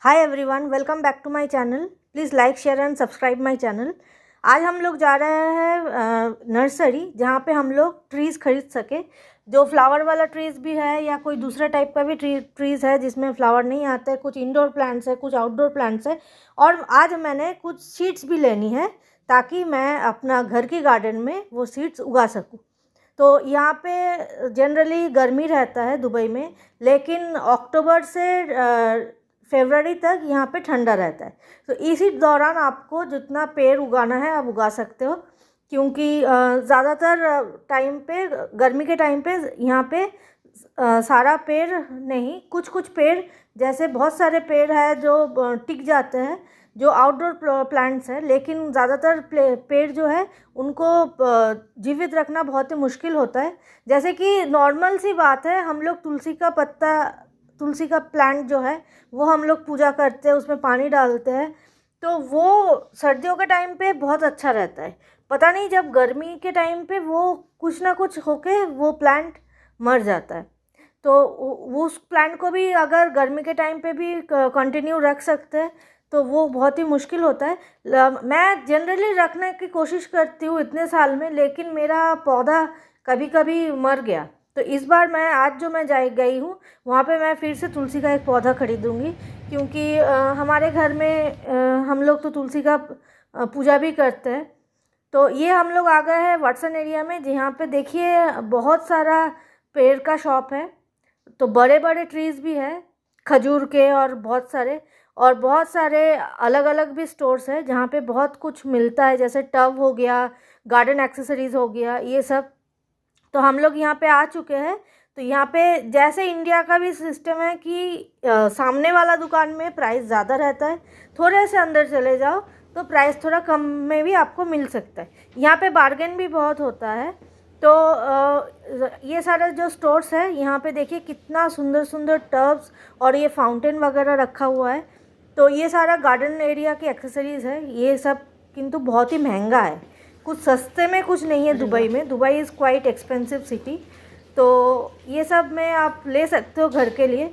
Hi everyone welcome back to my channel please like share and subscribe my channel आज हम लोग जा रहे हैं नर्सरी जहाँ पे हम लोग ट्रीज़ खरीद सके जो फ्लावर वाला ट्रीज़ भी है या कोई दूसरे टाइप का भी ट्री ट्रीज़ है जिसमें फ्लावर नहीं आते कुछ इंडोर प्लांट्स है कुछ आउटडोर प्लांट्स है और आज मैंने कुछ सीड्स भी लेनी है ताकि मैं अपना घर के गार्डन में वो सीड्स उगा सकूँ तो यहाँ पे जनरली गर्मी रहता है दुबई में लेकिन अक्टूबर से फेबररी तक यहाँ पे ठंडा रहता है तो इसी दौरान आपको जितना पेड़ उगाना है आप उगा सकते हो क्योंकि ज़्यादातर टाइम पे गर्मी के टाइम पे यहाँ पे सारा पेड़ नहीं कुछ कुछ पेड़ जैसे बहुत सारे पेड़ है जो टिक जाते हैं जो आउटडोर प्लांट्स हैं लेकिन ज़्यादातर पेड़ जो है उनको जीवित रखना बहुत ही मुश्किल होता है जैसे कि नॉर्मल सी बात है हम लोग तुलसी का पत्ता तुलसी का प्लांट जो है वो हम लोग पूजा करते हैं उसमें पानी डालते हैं तो वो सर्दियों के टाइम पे बहुत अच्छा रहता है पता नहीं जब गर्मी के टाइम पे वो कुछ ना कुछ होके वो प्लांट मर जाता है तो वो उस प्लांट को भी अगर गर्मी के टाइम पे भी कंटिन्यू रख सकते हैं तो वो बहुत ही मुश्किल होता है मैं जनरली रखने की कोशिश करती हूँ इतने साल में लेकिन मेरा पौधा कभी कभी मर गया तो इस बार मैं आज जो मैं जा गई हूँ वहाँ पे मैं फिर से तुलसी का एक पौधा खरीदूँगी क्योंकि हमारे घर में हम लोग तो तुलसी का पूजा भी करते हैं तो ये हम लोग आ गए हैं वाटसन एरिया में जहाँ पे देखिए बहुत सारा पेड़ का शॉप है तो बड़े बड़े ट्रीज़ भी है खजूर के और बहुत सारे और बहुत सारे अलग अलग भी स्टोर्स हैं जहाँ पे बहुत कुछ मिलता है जैसे टब हो गया गार्डन एक्सेसरीज़ हो गया ये सब तो हम लोग यहाँ पे आ चुके हैं तो यहाँ पे जैसे इंडिया का भी सिस्टम है कि आ, सामने वाला दुकान में प्राइस ज़्यादा रहता है थोड़े से अंदर चले जाओ तो प्राइस थोड़ा कम में भी आपको मिल सकता है यहाँ पे बार्गेन भी बहुत होता है तो आ, ये सारे जो स्टोर्स है यहाँ पे देखिए कितना सुंदर सुंदर टर्ब्स और ये फाउंटेन वगैरह रखा हुआ है तो ये सारा गार्डन एरिया की एक्सेसरीज़ है ये सब किंतु बहुत ही महंगा है कुछ सस्ते में कुछ नहीं है दुबई में Dubai is quite expensive city तो ये सब में आप ले सकते हो घर के लिए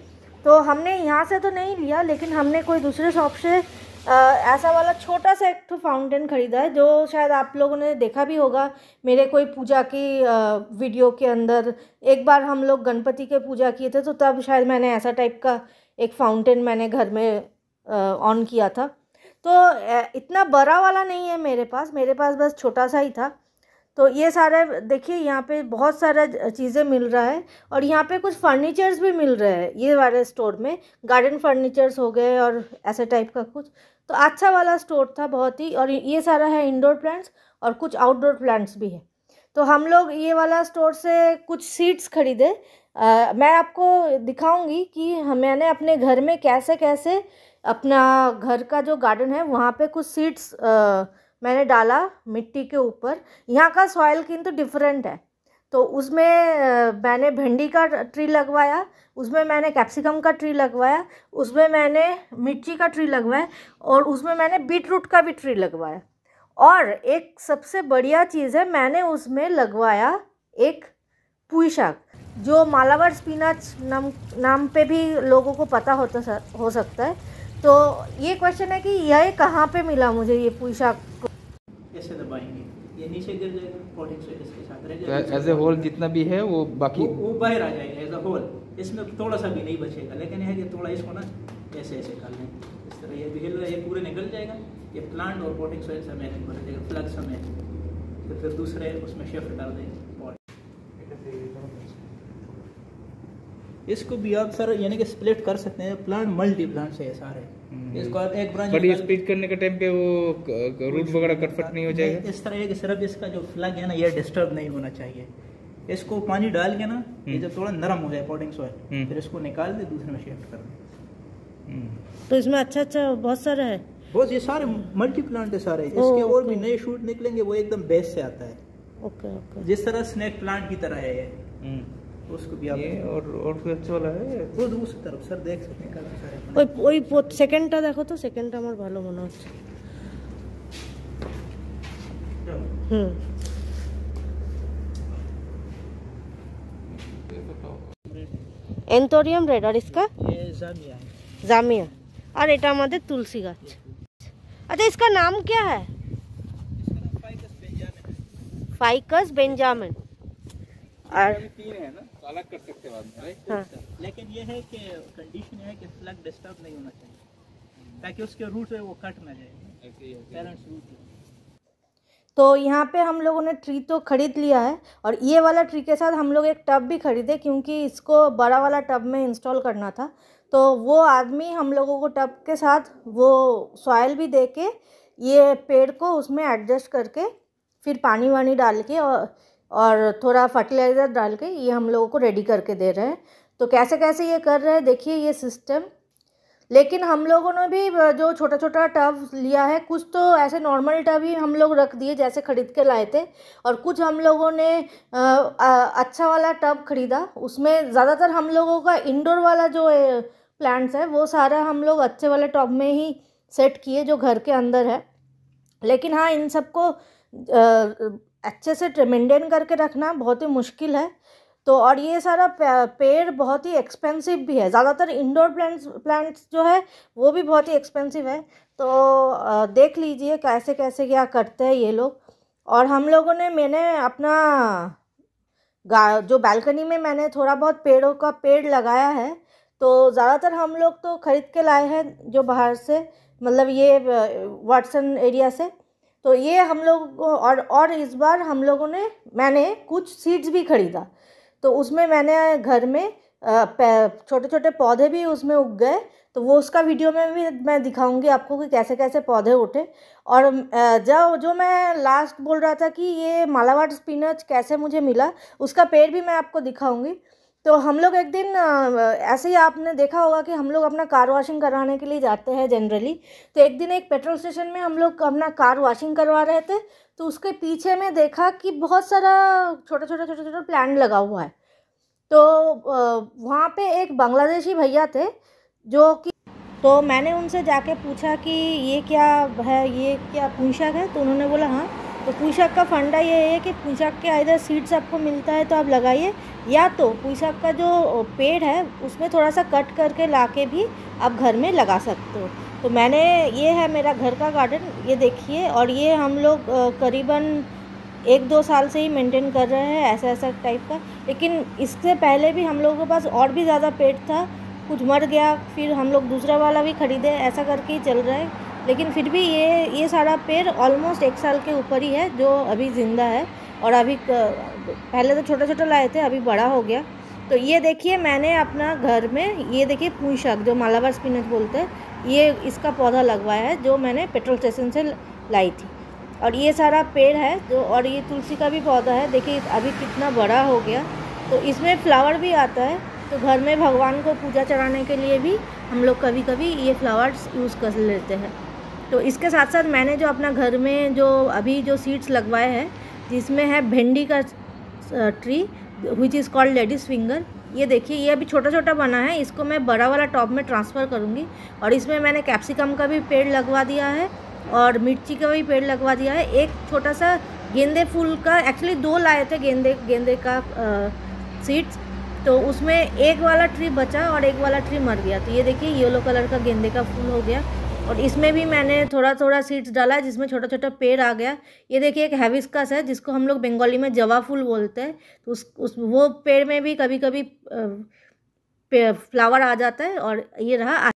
तो हमने यहाँ से तो नहीं लिया लेकिन हमने कोई दूसरे शॉप से ऐसा वाला छोटा सा एक तो फाउंटेन ख़रीदा है जो शायद आप लोगों ने देखा भी होगा मेरे कोई पूजा की आ, वीडियो के अंदर एक बार हम लोग गणपति के पूजा किए थे तो तब शायद मैंने ऐसा टाइप का एक फाउंटेन मैंने घर में ऑन किया था तो इतना बड़ा वाला नहीं है मेरे पास मेरे पास बस छोटा सा ही था तो ये सारे देखिए यहाँ पे बहुत सारा चीज़ें मिल रहा है और यहाँ पे कुछ फर्नीचर्स भी मिल रहे हैं ये वाले स्टोर में गार्डन फर्नीचर्स हो गए और ऐसे टाइप का कुछ तो अच्छा वाला स्टोर था बहुत ही और ये सारा है इंडोर प्लांट्स और कुछ आउटडोर प्लांट्स भी है तो हम लोग ये वाला स्टोर से कुछ सीड्स खरीदे मैं आपको दिखाऊँगी कि मैंने अपने घर में कैसे कैसे अपना घर का जो गार्डन है वहाँ पे कुछ सीड्स मैंने डाला मिट्टी के ऊपर यहाँ का सॉइल किंतु डिफरेंट है तो उसमें मैंने भिंडी का ट्री लगवाया उसमें मैंने कैप्सिकम का ट्री लगवाया उसमें मैंने मिर्ची का ट्री लगवाया और उसमें मैंने बीट रूट का भी ट्री लगवाया और एक सबसे बढ़िया चीज़ है मैंने उसमें लगवाया एक पुई शाक जो मालावर स्पिनच नाम नाम पे भी लोगों को पता होता हो सकता है तो ये क्वेश्चन है कि यह कहाँ पे मिला मुझे ये पूछा को ऐसे दबाएंगे ये नीचे गिर जाएगा और साथ एज ए होल जितना भी है वो बाकी वो, वो बाहर आ जाएगा एज ए होल इसमें थोड़ा सा भी नहीं बचेगा लेकिन है कि थोड़ा इसको ना ऐसे ऐसे कर लें इस तरह ये भी हिल ये पूरे निकल जाएगा ये प्लांट और पोटिक सोइल समेत भर जाएगा प्लग समय तो फिर दूसरे उसमें शिफ्ट कर देंगे इसको भी आप सर यानी कि स्प्लिट कर सकते हैं प्लांट मल्टी प्लांट है सारे हम्म। इसको आप एक ब्रांच बड़ी स्पीड करने के टाइम पे वो रूट वगैरह कटफट नहीं हो जाएगा इस तरह है कि सिर्फ इसका जो फ्लग है ना ये डिस्टर्ब नहीं होना चाहिए इसको पानी डाल के ना ये हम्म। जब थोड़ा नरम हो जाए अकॉर्डिंग सॉइल फिर इसको निकाल दे दूसरे में शिफ्ट कर दे हम्म। तो इसमें अच्छा अच्छा बहुत सारा है बहुत ये सारे मल्टी प्लांट है सारे इसके और भी नए शूट निकलेंगे वो एकदम बेस्ट से आता है ओके ओके जिस तरह स्नेक प्लांट की तरह है ये उसको भी और और कोई अच्छा वाला है तरफ सर देख सकते हैं सारे ভালো মনে হচ্ছে इसका ये जामिया जामिया और এটা আমাদের তুলসী গাছ अच्छा इसका नाम क्या है फाइकस बेंजामिन फाइकस बेंजामिन और तीन है ना अलग कर सकते हो आदमी हाँ। लेकिन ये है कि कंडीशन है कि फ्लग डिस्टर्ब नहीं होना चाहिए ताकि उसके रूट है वो कट ना जाए पेरेंट्स रूट तो यहाँ पे हम लोगों ने ट्री तो ख़रीद लिया है और ये वाला ट्री के साथ हम लोग एक टब भी ख़रीदे क्योंकि इसको बड़ा वाला टब में इंस्टॉल करना था तो वो आदमी हम लोगों को टब के साथ वो सॉयल भी देके ये पेड़ को उसमें एडजस्ट करके फिर पानी वानी डाल के और और थोड़ा फर्टिलाइज़र डाल के ये हम लोगों को रेडी करके दे रहे हैं तो कैसे कैसे ये कर रहे हैं देखिए ये सिस्टम लेकिन हम लोगों ने भी जो छोटा छोटा टब लिया है कुछ तो ऐसे नॉर्मल टब ही हम लोग रख दिए जैसे ख़रीद के लाए थे और कुछ हम लोगों ने अच्छा वाला टब ख़रीदा उसमें ज़्यादातर हम लोगों का इंडोर वाला जो प्लांट्स है वो सारा हम लोग अच्छे वाले टब में ही सेट किए जो घर के अंदर है लेकिन हाँ इन सबको अच्छे से मेंटेन करके रखना बहुत ही मुश्किल है तो और ये सारा पेड़ बहुत ही एक्सपेंसिव भी है ज़्यादातर इंडोर प्लांट्स प्लांट्स जो है वो भी बहुत ही एक्सपेंसिव है तो देख लीजिए कैसे कैसे क्या करते हैं ये लोग और हम लोगों ने मैंने अपना गा जो बालकनी में मैंने थोड़ा बहुत पेड़ों का पेड़ लगाया है तो ज़्यादातर हम लोग तो ख़रीद के लाए हैं जो बाहर से मतलब ये वाटसन एरिया से तो ये हम लोग और और इस बार हम लोगों ने मैंने कुछ सीड्स भी ख़रीदा तो उसमें मैंने घर में छोटे छोटे पौधे भी उसमें उग गए तो वो उसका वीडियो में भी मैं दिखाऊंगी आपको कि कैसे कैसे पौधे उठे और जो जो मैं लास्ट बोल रहा था कि ये मालावाट स्पिनच कैसे मुझे मिला उसका पेड़ भी मैं आपको दिखाऊंगी तो हम लोग एक दिन ऐसे ही आपने देखा होगा कि हम लोग अपना कार वॉशिंग करवाने के लिए जाते हैं जनरली तो एक दिन एक पेट्रोल स्टेशन में हम लोग अपना कार वॉशिंग करवा रहे थे तो उसके पीछे में देखा कि बहुत सारा छोटा छोटा छोटा छोटा प्लान लगा हुआ है तो वहाँ पे एक बांग्लादेशी भैया थे जो कि तो मैंने उनसे जाके पूछा कि ये क्या है ये क्या पूछा है तो उन्होंने बोला हाँ तो पुशक का फंडा ये है कि पुशक के आधर सीड्स आपको मिलता है तो आप लगाइए या तो पुशक का जो पेड़ है उसमें थोड़ा सा कट करके ला के भी आप घर में लगा सकते हो तो मैंने ये है मेरा घर का गार्डन ये देखिए और ये हम लोग करीबन एक दो साल से ही मेंटेन कर रहे हैं ऐसा ऐसा टाइप का लेकिन इससे पहले भी हम लोगों के पास और भी ज़्यादा पेड़ था कुछ मर गया फिर हम लोग दूसरा वाला भी ख़रीदे ऐसा करके ही चल रहा है लेकिन फिर भी ये ये सारा पेड़ ऑलमोस्ट एक साल के ऊपर ही है जो अभी ज़िंदा है और अभी पहले तो छोटा छोटा लाए थे अभी बड़ा हो गया तो ये देखिए मैंने अपना घर में ये देखिए पूई जो मालाबार स्पिनच बोलते हैं ये इसका पौधा लगवाया है जो मैंने पेट्रोल स्टेशन से लाई थी और ये सारा पेड़ है जो और ये तुलसी का भी पौधा है देखिए अभी कितना बड़ा हो गया तो इसमें फ्लावर भी आता है तो घर में भगवान को पूजा चढ़ाने के लिए भी हम लोग कभी कभी ये फ्लावर्स यूज़ कर लेते हैं तो इसके साथ साथ मैंने जो अपना घर में जो अभी जो सीड्स लगवाए हैं जिसमें है भिंडी का tree which is called ladies finger ये देखिए ये अभी छोटा छोटा बना है इसको मैं बड़ा वाला टॉप में ट्रांसफ़र करूँगी और इसमें मैंने कैप्सिकम का भी पेड़ लगवा दिया है और मिर्ची का भी पेड़ लगवा दिया है एक छोटा सा गेंदे फूल का एक्चुअली दो लाए थे गेंदे गेंदे का सीड्स तो उसमें एक वाला ट्री बचा और एक वाला ट्री मर गया तो ये देखिए येलो कलर का गेंदे का फूल हो गया और इसमें भी मैंने थोड़ा थोड़ा सीड्स डाला है जिसमें छोटा छोटा पेड़ आ गया ये देखिए एक हैविस्कस है जिसको हम लोग बंगाली में जवा फूल बोलते हैं तो उस उस वो पेड़ में भी कभी कभी फ्लावर आ जाता है और ये रहा